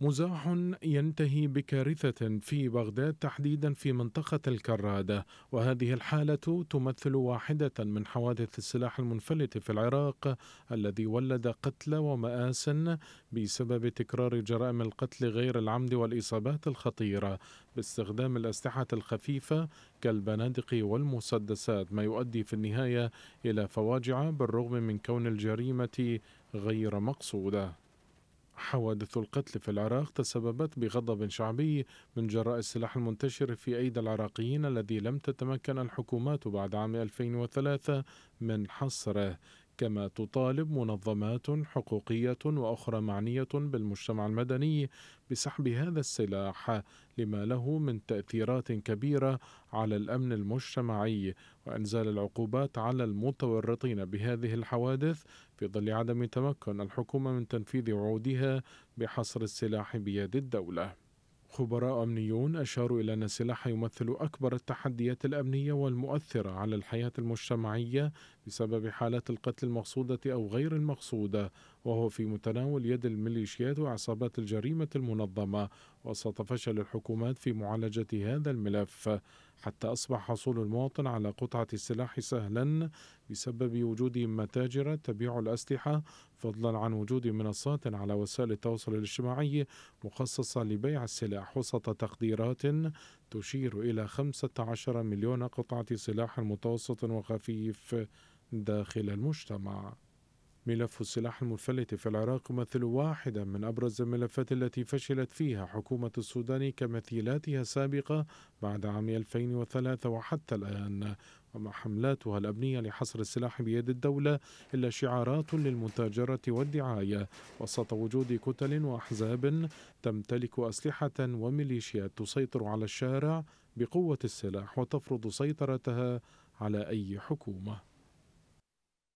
مزاح ينتهي بكارثة في بغداد تحديدا في منطقة الكرادة وهذه الحالة تمثل واحدة من حوادث السلاح المنفلت في العراق الذي ولد قتل ومآس بسبب تكرار جرائم القتل غير العمد والإصابات الخطيرة باستخدام الأسلحة الخفيفة كالبنادق والمسدسات ما يؤدي في النهاية إلى فواجع بالرغم من كون الجريمة غير مقصودة حوادث القتل في العراق تسببت بغضب شعبي من جراء السلاح المنتشر في أيدي العراقيين الذي لم تتمكن الحكومات بعد عام 2003 من حصره كما تطالب منظمات حقوقية وأخرى معنية بالمجتمع المدني بسحب هذا السلاح لما له من تأثيرات كبيرة على الأمن المجتمعي وإنزال العقوبات على المتورطين بهذه الحوادث في ظل عدم تمكن الحكومة من تنفيذ وعودها بحصر السلاح بيد الدولة خبراء أمنيون أشاروا إلى أن السلاح يمثل أكبر التحديات الأمنية والمؤثرة على الحياة المجتمعية بسبب حالات القتل المقصودة أو غير المقصودة وهو في متناول يد الميليشيات وعصابات الجريمة المنظمة وسط فشل الحكومات في معالجة هذا الملف حتى أصبح حصول المواطن على قطعة السلاح سهلا بسبب وجود متاجر تبيع الأسلحة فضلا عن وجود منصات على وسائل التواصل الاجتماعي مخصصة لبيع السلاح وسط تقديرات تشير إلى 15 مليون قطعة سلاح متوسط وخفيف داخل المجتمع ملف السلاح المنفلت في العراق يمثل واحدا من أبرز الملفات التي فشلت فيها حكومة السودان كمثيلاتها السابقة بعد عام 2003 وحتى الآن وما حملاتها الأمنية لحصر السلاح بيد الدولة إلا شعارات للمتاجرة والدعاية وسط وجود كتل وأحزاب تمتلك أسلحة وميليشيات تسيطر على الشارع بقوة السلاح وتفرض سيطرتها على أي حكومة